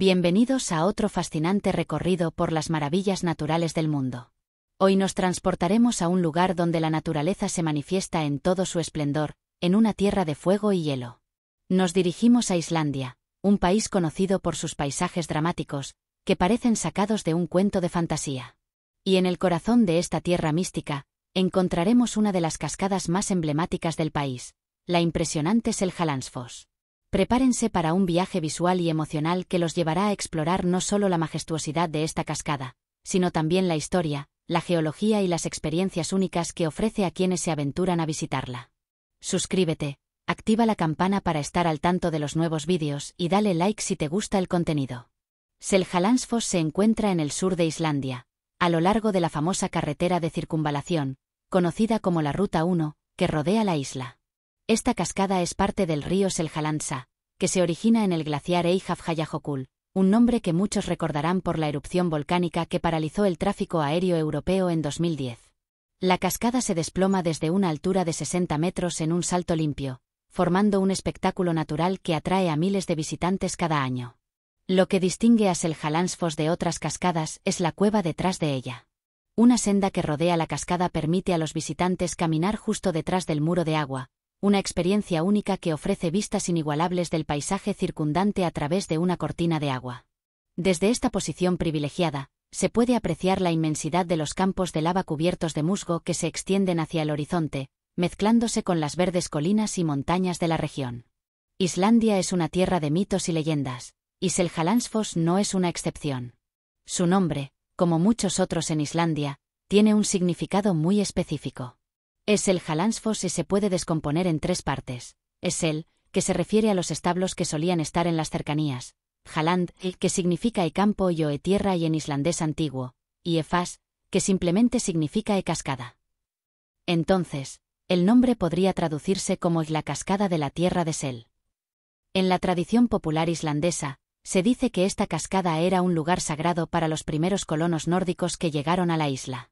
Bienvenidos a otro fascinante recorrido por las maravillas naturales del mundo. Hoy nos transportaremos a un lugar donde la naturaleza se manifiesta en todo su esplendor, en una tierra de fuego y hielo. Nos dirigimos a Islandia, un país conocido por sus paisajes dramáticos, que parecen sacados de un cuento de fantasía. Y en el corazón de esta tierra mística, encontraremos una de las cascadas más emblemáticas del país, la impresionante Seljalandsfoss. Prepárense para un viaje visual y emocional que los llevará a explorar no solo la majestuosidad de esta cascada, sino también la historia, la geología y las experiencias únicas que ofrece a quienes se aventuran a visitarla. Suscríbete, activa la campana para estar al tanto de los nuevos vídeos y dale like si te gusta el contenido. Seljalandsfoss se encuentra en el sur de Islandia, a lo largo de la famosa carretera de circunvalación, conocida como la Ruta 1, que rodea la isla. Esta cascada es parte del río Seljalansa, que se origina en el glaciar Eyjafjallajökull, un nombre que muchos recordarán por la erupción volcánica que paralizó el tráfico aéreo europeo en 2010. La cascada se desploma desde una altura de 60 metros en un salto limpio, formando un espectáculo natural que atrae a miles de visitantes cada año. Lo que distingue a Seljalandsfoss de otras cascadas es la cueva detrás de ella. Una senda que rodea la cascada permite a los visitantes caminar justo detrás del muro de agua, una experiencia única que ofrece vistas inigualables del paisaje circundante a través de una cortina de agua. Desde esta posición privilegiada, se puede apreciar la inmensidad de los campos de lava cubiertos de musgo que se extienden hacia el horizonte, mezclándose con las verdes colinas y montañas de la región. Islandia es una tierra de mitos y leyendas, y Seljalandsfoss no es una excepción. Su nombre, como muchos otros en Islandia, tiene un significado muy específico. Es el halansfos y se puede descomponer en tres partes. Es el, que se refiere a los establos que solían estar en las cercanías. Jaland, que significa e campo y e tierra y en islandés antiguo, y Efas, que simplemente significa e cascada. Entonces, el nombre podría traducirse como la cascada de la tierra de Sel. En la tradición popular islandesa, se dice que esta cascada era un lugar sagrado para los primeros colonos nórdicos que llegaron a la isla.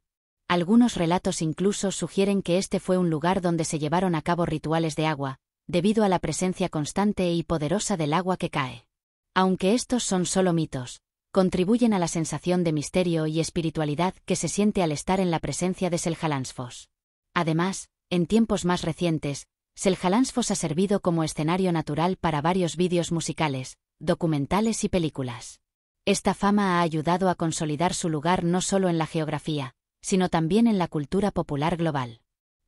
Algunos relatos incluso sugieren que este fue un lugar donde se llevaron a cabo rituales de agua, debido a la presencia constante y poderosa del agua que cae. Aunque estos son solo mitos, contribuyen a la sensación de misterio y espiritualidad que se siente al estar en la presencia de Seljalandsfoss. Además, en tiempos más recientes, Seljalandsfoss ha servido como escenario natural para varios vídeos musicales, documentales y películas. Esta fama ha ayudado a consolidar su lugar no solo en la geografía, sino también en la cultura popular global.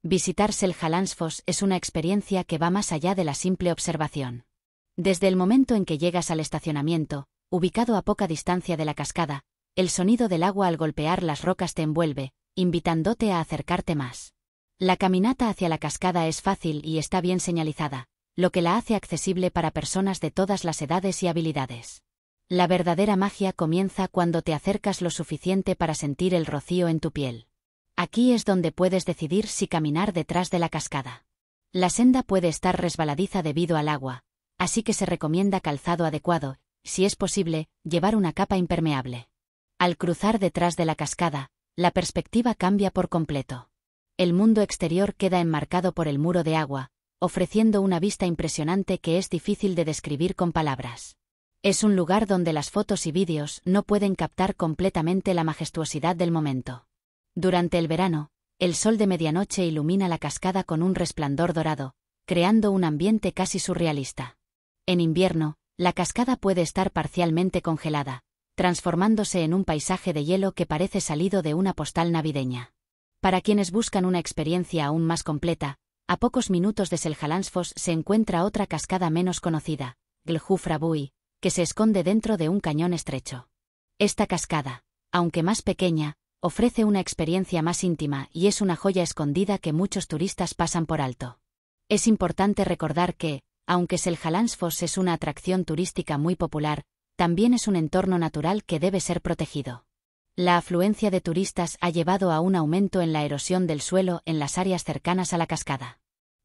Visitar Seljalandsfoss es una experiencia que va más allá de la simple observación. Desde el momento en que llegas al estacionamiento, ubicado a poca distancia de la cascada, el sonido del agua al golpear las rocas te envuelve, invitándote a acercarte más. La caminata hacia la cascada es fácil y está bien señalizada, lo que la hace accesible para personas de todas las edades y habilidades. La verdadera magia comienza cuando te acercas lo suficiente para sentir el rocío en tu piel. Aquí es donde puedes decidir si caminar detrás de la cascada. La senda puede estar resbaladiza debido al agua, así que se recomienda calzado adecuado, si es posible, llevar una capa impermeable. Al cruzar detrás de la cascada, la perspectiva cambia por completo. El mundo exterior queda enmarcado por el muro de agua, ofreciendo una vista impresionante que es difícil de describir con palabras. Es un lugar donde las fotos y vídeos no pueden captar completamente la majestuosidad del momento. Durante el verano, el sol de medianoche ilumina la cascada con un resplandor dorado, creando un ambiente casi surrealista. En invierno, la cascada puede estar parcialmente congelada, transformándose en un paisaje de hielo que parece salido de una postal navideña. Para quienes buscan una experiencia aún más completa, a pocos minutos de Seljalandsfoss se encuentra otra cascada menos conocida, Gljufrabui, que se esconde dentro de un cañón estrecho. Esta cascada, aunque más pequeña, ofrece una experiencia más íntima y es una joya escondida que muchos turistas pasan por alto. Es importante recordar que, aunque Seljalandsfoss es una atracción turística muy popular, también es un entorno natural que debe ser protegido. La afluencia de turistas ha llevado a un aumento en la erosión del suelo en las áreas cercanas a la cascada.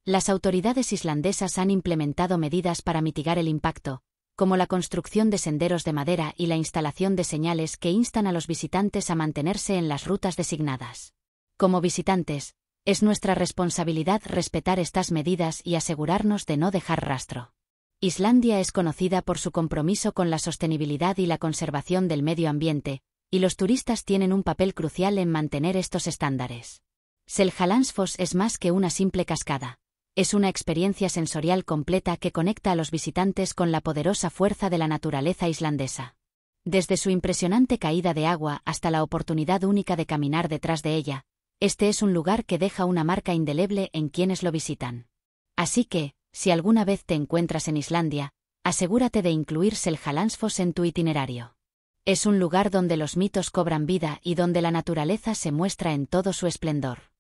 Las autoridades islandesas han implementado medidas para mitigar el impacto, como la construcción de senderos de madera y la instalación de señales que instan a los visitantes a mantenerse en las rutas designadas. Como visitantes, es nuestra responsabilidad respetar estas medidas y asegurarnos de no dejar rastro. Islandia es conocida por su compromiso con la sostenibilidad y la conservación del medio ambiente, y los turistas tienen un papel crucial en mantener estos estándares. Seljalandsfoss es más que una simple cascada es una experiencia sensorial completa que conecta a los visitantes con la poderosa fuerza de la naturaleza islandesa. Desde su impresionante caída de agua hasta la oportunidad única de caminar detrás de ella, este es un lugar que deja una marca indeleble en quienes lo visitan. Así que, si alguna vez te encuentras en Islandia, asegúrate de incluir Seljalandsfoss en tu itinerario. Es un lugar donde los mitos cobran vida y donde la naturaleza se muestra en todo su esplendor.